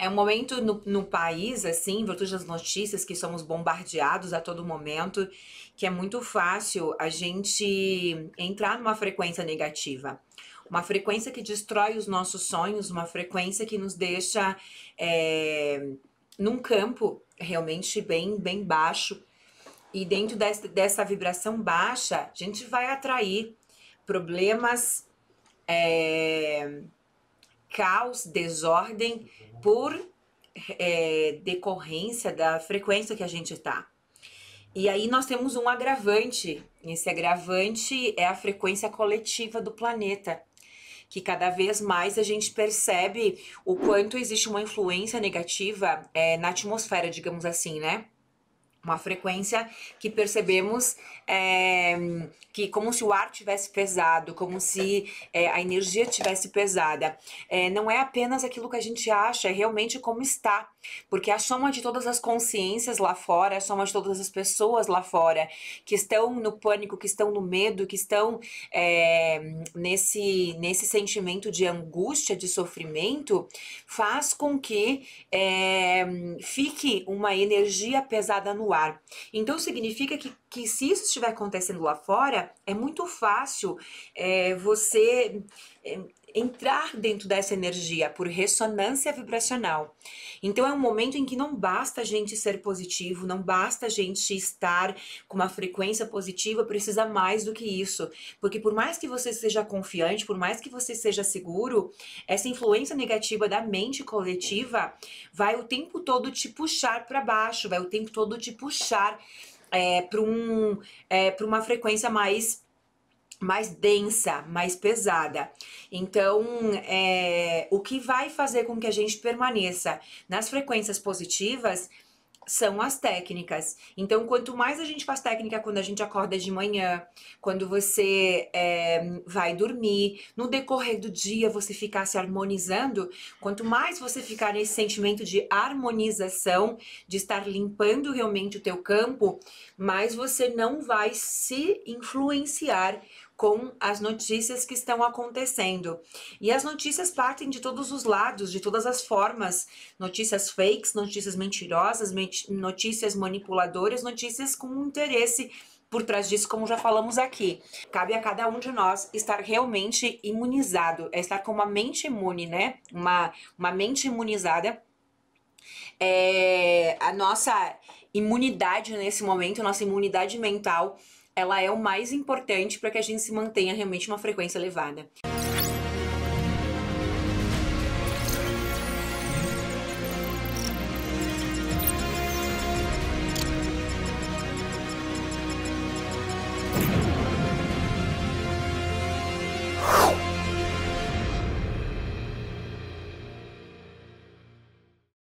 É um momento no, no país, assim, em virtude das notícias que somos bombardeados a todo momento, que é muito fácil a gente entrar numa frequência negativa. Uma frequência que destrói os nossos sonhos, uma frequência que nos deixa é, num campo realmente bem, bem baixo. E dentro dessa, dessa vibração baixa, a gente vai atrair problemas. É, caos, desordem por é, decorrência da frequência que a gente está. E aí nós temos um agravante. Esse agravante é a frequência coletiva do planeta, que cada vez mais a gente percebe o quanto existe uma influência negativa é, na atmosfera, digamos assim, né? uma frequência que percebemos é, que como se o ar tivesse pesado, como se é, a energia tivesse pesada. É, não é apenas aquilo que a gente acha, é realmente como está, porque a soma de todas as consciências lá fora, a soma de todas as pessoas lá fora que estão no pânico, que estão no medo, que estão é, nesse nesse sentimento de angústia, de sofrimento, faz com que é, fique uma energia pesada no ar. Então significa que, que se isso estiver acontecendo lá fora, é muito fácil é, você eh, entrar dentro dessa energia por ressonância vibracional. Então é um momento em que não basta a gente ser positivo, não basta a gente estar com uma frequência positiva, precisa mais do que isso. Porque por mais que você seja confiante, por mais que você seja seguro, essa influência negativa da mente coletiva vai o tempo todo te puxar para baixo, vai o tempo todo te puxar é, para um, é, uma frequência mais mais densa, mais pesada. Então, é, o que vai fazer com que a gente permaneça nas frequências positivas são as técnicas. Então, quanto mais a gente faz técnica quando a gente acorda de manhã, quando você é, vai dormir, no decorrer do dia você ficar se harmonizando, quanto mais você ficar nesse sentimento de harmonização, de estar limpando realmente o teu campo, mais você não vai se influenciar com as notícias que estão acontecendo. E as notícias partem de todos os lados, de todas as formas: notícias fakes, notícias mentirosas, notícias manipuladoras, notícias com interesse por trás disso, como já falamos aqui. Cabe a cada um de nós estar realmente imunizado, é estar com uma mente imune, né? Uma, uma mente imunizada. É, a nossa imunidade nesse momento, nossa imunidade mental ela é o mais importante para que a gente se mantenha realmente uma frequência elevada.